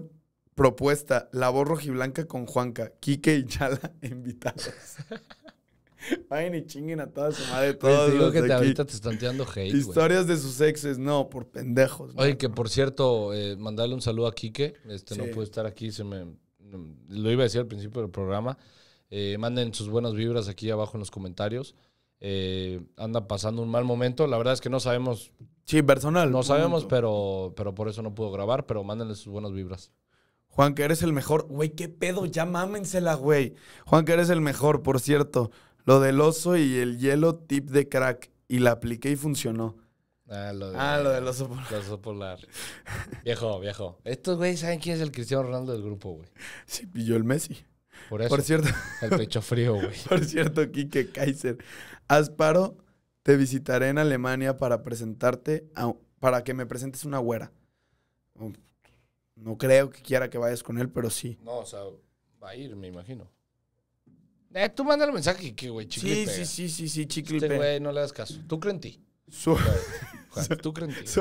A: propuesta, la voz rojiblanca con Juanca, Quique y Chala (laughs) invitados. Vayan y chinguen a toda su madre todos. digo que te, ahorita te están tirando hate. Historias de sus exes, no, por pendejos.
B: Oye, que por cierto, eh, mandarle un saludo a Quique. Este no pudo estar aquí, se me. Lo iba a decir al principio del programa. Eh, manden sus buenas vibras aquí abajo en los comentarios. Eh, anda pasando un mal momento. La verdad es que no sabemos.
A: Sí, personal. No sabemos, pero, pero por eso no pudo grabar. Pero mándenle sus buenas vibras. Juan, que eres el mejor. Güey, qué pedo, ya mámensela, güey. Juan, que eres el mejor, por cierto. Lo del oso y el hielo tip de crack. Y la apliqué y funcionó.
B: Ah, lo, ah, del oso polar. viejo, viejo. Estos güeyes saben quién es el
A: Cristiano Ronaldo del grupo, güey. Sí, pilló el Messi. Por eso. Por cierto. El pecho frío, (laughs) güey. Por cierto, Kike Kaiser. Asparo, te visitaré en Alemania para presentarte, para que me presentes una güera. No creo que quiera que vayas con él, pero sí.
B: No, o sea, va a ir, me imagino. Eh, tú manda el mensaje que, güey, chiquito sí, sí, sí, sí, sí, este güey, no le das caso.
A: Tú creen (laughs) en ti. Su,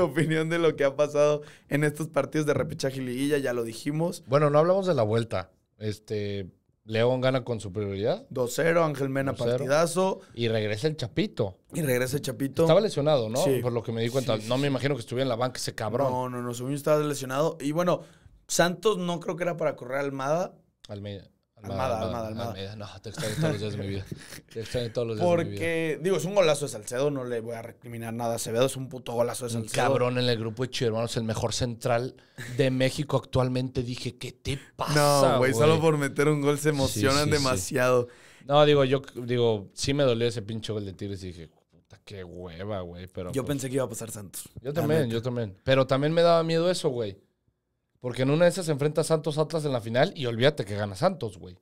A: opinión de lo que ha pasado en estos partidos de repechaje y liguilla, ya lo dijimos.
B: Bueno, no hablamos de la vuelta. Este, León gana con superioridad. 2-0,
A: Ángel Mena partidazo.
B: Y regresa el Chapito.
A: Y regresa el Chapito. Estaba lesionado, ¿no? Por lo que me di cuenta. no me imagino que estuviera en la banca ese cabrón. No, no, no, su estaba lesionado. Y bueno, Santos no creo que era para correr Almada. Almeida. Almada, Almada, Almada. No, te extraño todos los días de mi vida.
B: Te extraño todos los días Porque, de mi vida.
A: Porque, digo, es un golazo de Salcedo, no le voy a recriminar nada a Acevedo, es un puto golazo de Salcedo. Un cabrón
B: en el grupo de hermanos, el mejor central de México actualmente. Dije, ¿qué te pasa? No, güey, solo por meter un gol se emocionan demasiado. No, digo, yo, digo, sí me dolió ese pinche gol de Tigres y dije, puta, qué hueva, güey. yo pues pensé que iba a pasar
A: Santos. Yo también, yo
B: también. Pero también me daba miedo eso, güey. Porque en una de esas se enfrenta a Santos Atlas en la final y olvídate que gana Santos, güey.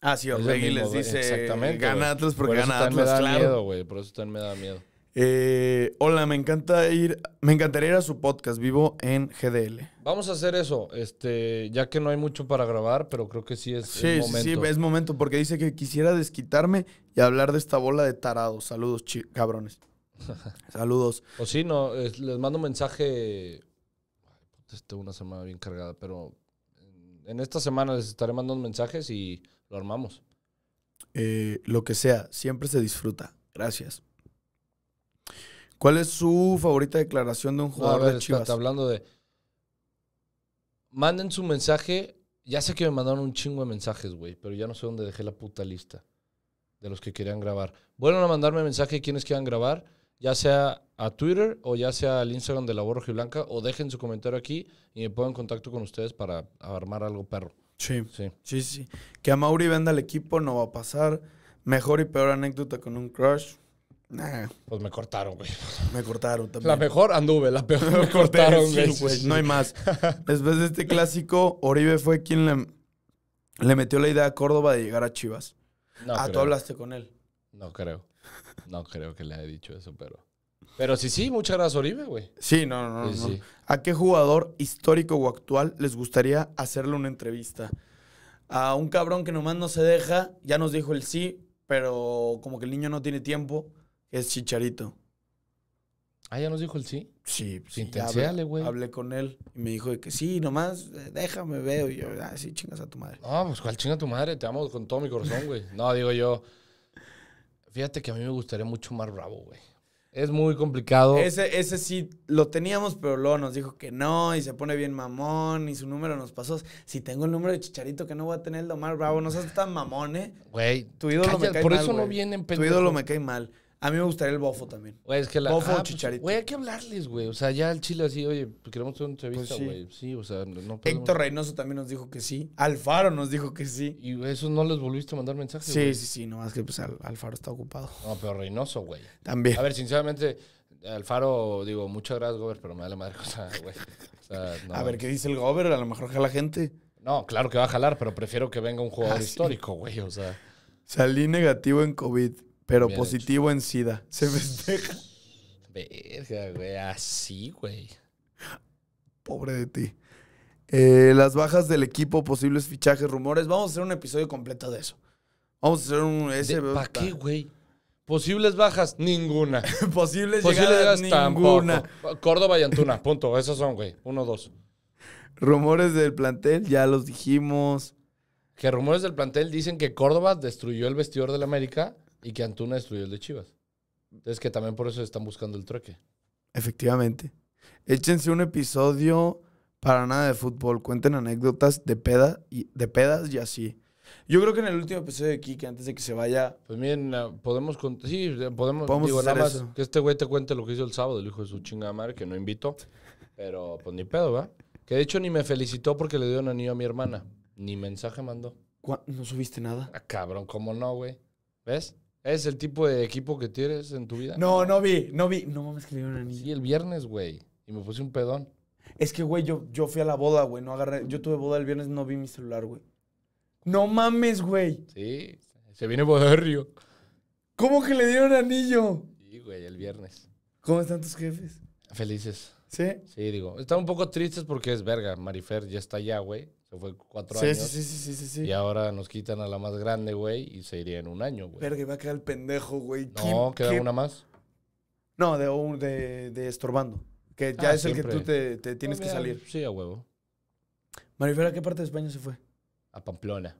A: Ah, sí, Orlegui les dice gana Atlas porque gana Atlas, me da Miedo,
B: güey, por eso también me da miedo.
A: Eh, hola, me encanta ir, me encantaría ir a su podcast vivo en GDL.
B: Vamos a hacer eso, este, ya que no hay mucho para grabar, pero creo que sí es, momento. Sí, sí, es
A: momento, porque dice que quisiera desquitarme y hablar de esta bola de tarados. Saludos, cabrones. (laughs) Saludos.
B: O sí, no, les mando un mensaje este, una semana bien cargada, pero en, esta semana les estaré mandando mensajes y lo armamos.
A: Eh, lo que sea, siempre se disfruta. Gracias. ¿Cuál es su favorita declaración de un jugador de Chivas? Está
B: hablando de. Manden su mensaje. Ya sé que me mandaron un chingo de mensajes, güey, pero ya no sé dónde dejé la puta lista de los que querían grabar. Vuelvan a mandarme mensaje de quienes quieran grabar ya sea a Twitter o ya sea al Instagram de la Borja y Blanca, o dejen su comentario aquí y me pongo en contacto con ustedes para
A: armar algo perro. Sí. Sí, sí. sí. Que a Mauri venda el equipo no va a pasar. Mejor y peor anécdota con un crush. Pues me cortaron, güey. Me cortaron (laughs) también. La mejor anduve, la peor me, (laughs) cortaron, güey. No hay (laughs) más. Después de este clásico, Oribe fue quien le, metió la idea a Córdoba de llegar a Chivas. No ah, tú hablaste
B: con él. No creo. No creo que le haya dicho eso, pero.
A: Pero sí, sí, muchas gracias, Oribe, güey. Sí, no, no, no, no. ¿A qué jugador histórico o actual les gustaría hacerle una entrevista? A un cabrón que nomás no se deja, ya nos dijo el sí, pero como que el niño no tiene tiempo, es Chicharito. Ah, ya nos dijo el sí.
B: Sí, pues sí hablé, güey.
A: Hablé con él y me dijo que sí, nomás eh, déjame veo. Y yo, ah, sí, chingas a tu madre. No, pues cuál chinga a tu madre, te amo con todo mi corazón, güey.
B: No, digo yo, Fíjate que a mí me gustaría mucho más Bravo, güey. Es muy complicado. Ese,
A: ese sí lo teníamos, pero luego nos dijo que no y se pone bien mamón y su número nos pasó. Si tengo el número de Chicharito que no voy a tener el de Omar Bravo, no seas tan mamón, ¿eh? Güey, tu ídolo me cae mal. Por eso no vienen Tu ídolo me cae mal. A mí me gustaría el bofo también. Güey, es que la, bofo o ah, pues, chicharito. Güey, hay que hablarles,
B: güey. O sea, ya el chile así, oye, pues queremos tener una entrevista, pues güey. sí. o sea, no Héctor Reynoso
A: también nos dijo que sí. Alfaro nos dijo que sí. Y eso no les volviste a mandar mensajes, Sí, güey. sí, sí. Nomás que pues Al- Alfaro está ocupado.
B: No, pero Reynoso, güey. También. A ver, sinceramente, Alfaro, digo, muchas gracias, Gober, pero me da la madre cosa, (laughs) güey. O sea, no. A ver qué
A: dice el gober. A lo mejor jala
B: gente. No, claro que va a jalar, pero prefiero que venga un jugador ah, histórico, güey. O sea,
A: Salí negativo en COVID pero positivo en SIDA. Se festeja.
B: Verga, güey, así, güey.
A: Pobre de ti. Eh, las bajas del equipo, posibles fichajes, rumores. Vamos a hacer un episodio completo de eso. Vamos a hacer un... ¿Para qué,
B: güey? Posibles bajas, ninguna. (laughs) Posibles, ninguna. Córdoba y Antuna, punto. Esos son, güey. Uno, dos.
A: Rumores del plantel, ya los dijimos.
B: Que rumores del plantel dicen que Córdoba destruyó el vestidor del América y que Antuna destruyó el de Chivas. Entonces que también por eso están buscando el trueque.
A: Efectivamente. Échense un episodio para nada de fútbol. Cuenten anécdotas de, peda y, de pedas y así. Yo creo que en el último episodio de Kike, antes de que se
B: vaya. Pues miren, podemos. Sí, podemos. podemos más que este güey te cuente lo que hizo el sábado, el hijo de su chingada madre, que no invito. Pero pues ni pedo, ¿va? Que de hecho ni me felicitó porque le dio un anillo a mi hermana. Ni mensaje mandó. ¿No subiste nada? Ah, cabrón, ¿cómo no, güey? ¿Ves? ¿Es el tipo de equipo que tienes en tu vida? No,
A: no vi, no vi. No mames, que le dieron anillo. Sí, el viernes, güey. Y me puse un pedón. Es que, güey, yo, fui a la boda, güey. No agarré. Yo tuve boda el viernes, no vi mi celular, güey. No mames, güey. Sí, se viene boderrio. ¿Cómo que le dieron anillo?
B: Sí, güey, el viernes.
A: ¿Cómo están tus jefes? Felices. ¿Sí?
B: Sí, digo. Están un poco tristes porque es verga. Marifer ya está allá, güey. Se fue cuatro años. Sí, sí, sí, sí, Y ahora nos quitan a la más grande, güey, y se iría en un año,
A: güey. Pero que va a quedar el pendejo, güey. No, queda una más. No, de, de, estorbando. Que ah, ya es el que tú te, tienes ah, que salir. Sí, a huevo. Marifera, ¿a qué parte de España se fue?
B: A Pamplona.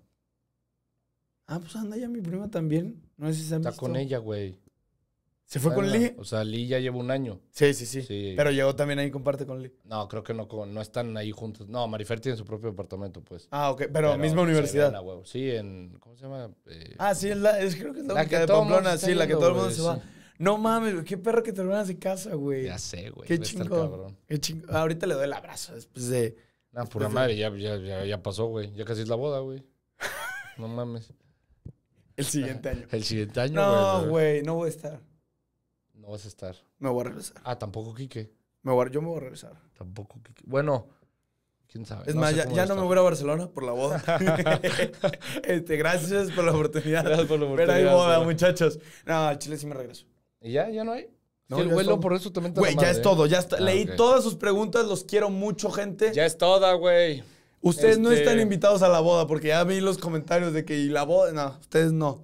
A: Ah, pues anda ya mi prima también. No sé si Está con ella,
B: güey. ¿Se fue con Lee? O sea, Lee ya lleva un año. Sí, sí, sí. Pero llegó también ahí, comparte con Lee. No, creo que no, no están ahí juntos. No, Marifer tiene su propio apartamento, pues. Ah, ok. Pero, misma universidad. sí, en. ¿Cómo
A: se llama? Eh, ah, sí, la, es, creo que es la, la de Pamplona, sí, la que todo el mundo se va. No mames, Qué perro que te van de casa, güey. Ya sé, güey. Qué chingón. Qué chingo. Ah, ahorita le doy el abrazo después de. No, pura madre, ya,
B: ya, ya pasó, güey. Ya casi es la boda, güey.
A: No mames. (laughs) El
B: siguiente año. (laughs) El siguiente año, güey. No,
A: güey, no voy a estar
B: vas a estar. Me voy a regresar. Ah, tampoco Quique. Me voy yo me voy a regresar. Tampoco Quique. Bueno, quién sabe. Es más, ya, no me voy a Barcelona por la boda. (laughs) (laughs) este, gracias por la oportunidad. Gracias por la oportunidad. Pero hay boda, muchachos.
A: No, al Chile sí me regreso. ¿Y ya? ¿Ya no hay? No, el vuelo por eso también te Güey, ya es todo. Ya está. ¿eh? Ah, Leí todas sus preguntas. Los quiero mucho, gente. Ya es toda, güey. Ustedes no están este, invitados a la boda, porque ya vi los comentarios de que la boda, no, ustedes no.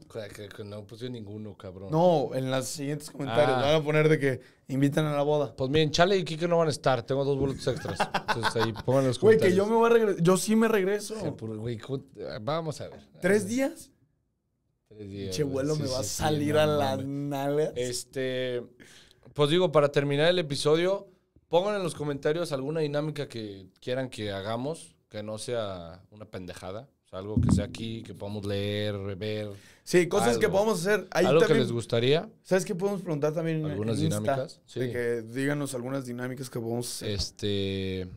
B: no ninguno, cabrón. No, en los siguientes comentarios Me ah. van a poner de
A: que invitan a la boda.
B: Pues miren, Chale y Kike no van a estar, tengo dos boletos extras. Entonces ahí (laughs) pongan los Güey, que
A: yo sí me regreso. Pues, vamos a ver. ¿Tres días? Tres días. Che, vuelo, me va a salir a las la
B: nalgas. Este, pues digo, para terminar el episodio, pongan en los comentarios alguna dinámica que quieran que hagamos que no sea una pendejada. algo que sea aquí, que podamos leer, ver. Sí, cosas que podamos hacer. Ahí algo que les gustaría.
A: ¿Sabes qué podemos preguntar también? Algunas dinámicas. Sí. De
B: que díganos algunas dinámicas que podemos hacer. Este.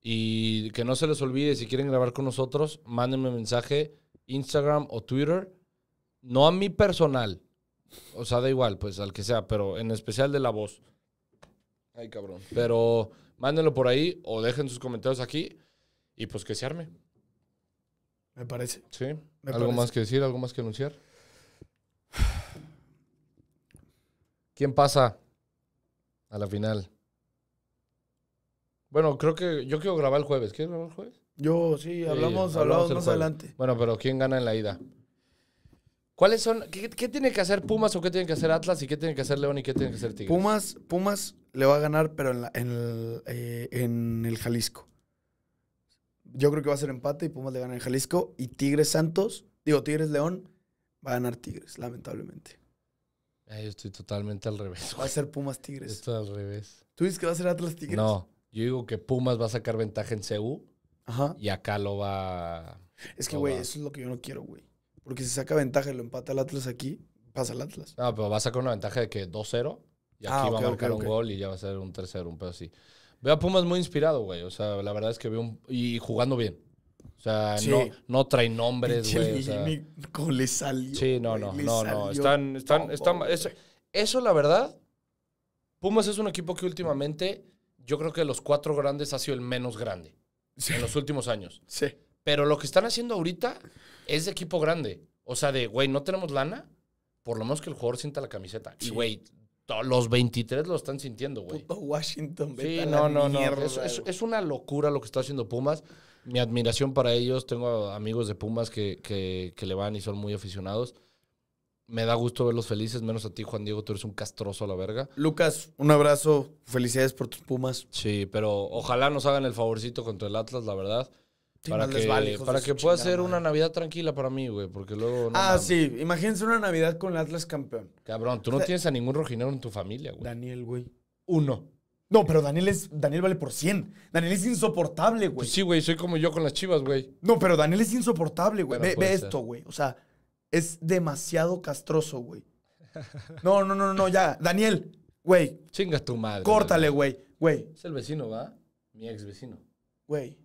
B: Y que no se les olvide, si quieren grabar con nosotros, mándenme mensaje, Instagram o Twitter. No a mi personal. O sea, da igual, pues al que sea, pero en especial de la voz. Ay, cabrón. Pero mándenlo por ahí o dejen sus comentarios aquí. Y pues que se arme. Me parece. Sí. ¿Algo más que decir? ¿Algo más que anunciar? ¿Quién pasa a la final? Bueno, creo que yo quiero grabar el jueves. ¿Quieres grabar el jueves? Yo, sí, hablamos, hablamos, más adelante. Bueno, pero ¿quién gana en la ida? ¿Cuáles son? Qué, tiene que hacer Pumas o qué tiene que hacer Atlas y qué tiene que hacer León y qué tiene que hacer Tigres?
A: Pumas, Pumas le va a ganar, pero en eh, el Jalisco. Yo creo que va a ser empate y Pumas le gana en Jalisco. Y Tigres Santos, digo, Tigres León, va a ganar Tigres, lamentablemente.
B: Ah, yo estoy totalmente al revés. Va a ser Pumas Tigres. Estoy al revés.
A: ¿Tú dices que va a ser Atlas Tigres? No,
B: yo digo que Pumas va a sacar ventaja en CU. Ajá. Y acá lo va. Es que, güey, eso
A: es lo que yo no quiero, güey. Porque si saca ventaja y lo empata el Atlas aquí, pasa el Atlas.
B: No, pero va a sacar una ventaja de que 2-0. Y ah, aquí va a marcar un gol y ya va a ser un 3-0, un pedo así. Veo a Pumas muy inspirado, güey. O sea, la verdad es que veo un. Y jugando bien. O sea, no, trae nombres, güey. O le salió. Sí, no, no, no, no. Están, están, están. Eso, la verdad. Pumas es un equipo que últimamente, yo creo que de los cuatro grandes ha sido el menos grande en los últimos años. Sí. Pero lo que están haciendo ahorita es de equipo grande. O sea, de, güey, no tenemos lana, por lo menos que el jugador sienta la camiseta. Y, güey, los 23 lo están sintiendo, güey. Puto
A: Washington, Sí, no, no, no. es,
B: una locura lo que está haciendo Pumas. Mi admiración para ellos. Tengo amigos de Pumas que, le van y son muy aficionados. Me da gusto verlos felices, menos a ti, Juan Diego. Tú eres un castroso a la verga.
A: Lucas, un abrazo. Felicidades por tus Pumas. Sí, pero
B: ojalá nos hagan el favorcito contra el Atlas, la verdad para, que, para que pueda ser una Navidad tranquila para mí, güey, porque luego... No, ah,
A: sí, imagínense una Navidad con el Atlas campeón. Cabrón, tú no tienes a
B: ningún rojinero en tu familia, güey. Daniel, güey. Uno.
A: No, pero Daniel es Daniel vale por 100. Daniel es insoportable, güey. Pues sí, güey, soy como yo con las chivas, güey. No, pero Daniel es insoportable, güey. Ve, esto, güey. O sea, es demasiado castroso, güey. No, no, no, no, ya. Daniel, güey. Chinga tu madre. Córtale, güey. Güey.
B: Es el vecino, ¿va? Mi ex vecino. Güey.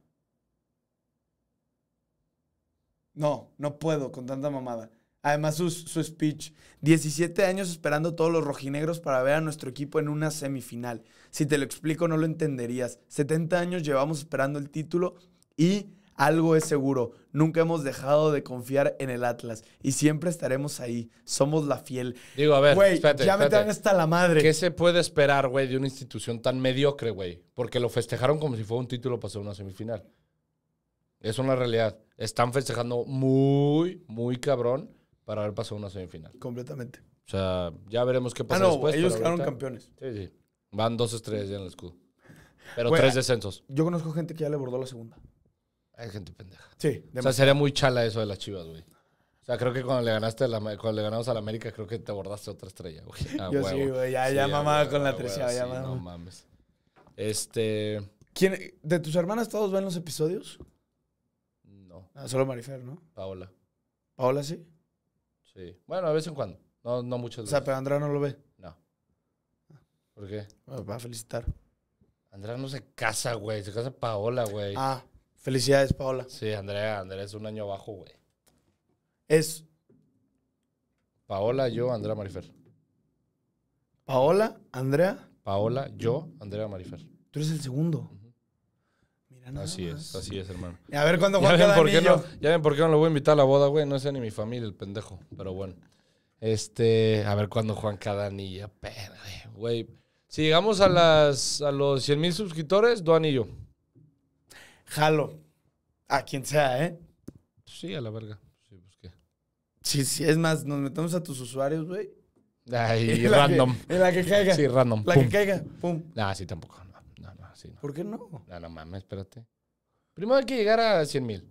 A: No, no puedo con tanta mamada. Además, su, speech. 17 años esperando todos los rojinegros para ver a nuestro equipo en una semifinal. Si te lo explico, no lo entenderías. 70 años llevamos esperando el título y algo es seguro. Nunca hemos dejado de confiar en el Atlas y siempre estaremos ahí. Somos la fiel.
B: Digo, a ver, ya me traen hasta la madre. ¿Qué se puede esperar, güey, de una institución tan mediocre, güey? Porque lo festejaron como si fuera un título para una semifinal. Es una realidad. Están festejando muy, muy cabrón para haber pasado una semifinal. Completamente. O sea, ya veremos qué ah, pasa ah, no, Ellos quedaron campeones. Sí, sí. Van dos estrellas ya en el escudo. Pero tres ah, descensos.
A: Yo conozco gente que ya le bordó la segunda. Hay
B: gente pendeja. Sí. O sea, sería muy chala eso de las chivas, güey. O sea, creo que cuando le ganaste la, cuando le ganamos a la América, creo que te abordaste otra estrella, güey. (laughs) yo sí, güey. Ya, mamá con la tercera, ya No mames. Este.
A: ¿Quién, ¿De tus hermanas todos ven los episodios?
B: Ah, solo Marifer, ¿no? Paola. ¿Paola sí? Sí.
A: Bueno, de vez en cuando. No, no muchas veces. O sea, pero Andrea no lo ve.
B: No. ¿Por qué?
A: va a felicitar.
B: Andrea no se casa, güey. Se casa Paola, güey. Ah,
A: felicidades, Paola. Sí,
B: Andrea. Andrea es un año abajo, güey.
A: Es. Paola, yo, Andrea Marifer. Paola, Andrea. Paola, yo, Andrea Marifer. Tú eres el segundo. Así es, así es, hermano. A ver cuándo Juan ya ven, por qué no,
B: ya ven por qué no lo voy a invitar a la boda, güey. No sé ni mi familia el pendejo, pero bueno. Este, a ver cuándo Juan Cadanillo. ya, güey. Si llegamos a, las, a los 100 mil suscriptores, do anillo.
A: Jalo. A quien sea, ¿eh? Pues sí, a la verga. Sí, pues qué. Sí, sí, es más, nos metemos a tus usuarios, güey. Ay, (laughs) random. en la que caiga. Sí, random. La que caiga, pum.
B: Ah, sí, tampoco. ¿Por qué no? No, ah, no mames, espérate. Primero hay que llegar a 100 mil.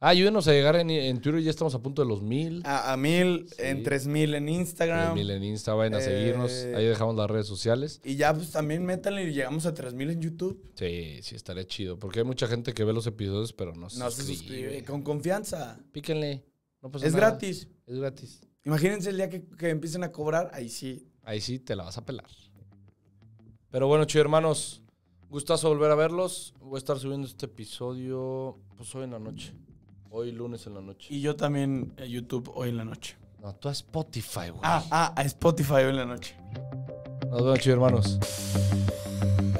B: Ah, ayúdenos a llegar en, en, Twitter, ya estamos a punto de los mil. A, mil, en tres mil en Instagram. 3 mil en Insta, vayan a eh, seguirnos. Ahí dejamos las redes sociales. Y ya, pues también métanle y llegamos a tres mil en YouTube. Sí, sí, estaría chido. Porque hay mucha gente que ve los episodios, pero no, se, suscribe. se
A: suscribe. Con confianza. Píquenle. No es gratis. Es gratis. Imagínense el día que, que empiecen a cobrar, ahí sí. Ahí sí te la vas a pelar. Pero bueno, chido
B: hermanos, Gustazo volver a verlos. Voy a estar subiendo este episodio pues hoy en la noche.
A: Hoy lunes en la noche. Y yo también a YouTube hoy en la noche. No, tú a Spotify, güey. Ah, ah, a Spotify hoy en la noche.
B: Nos vemos, chicos, hermanos.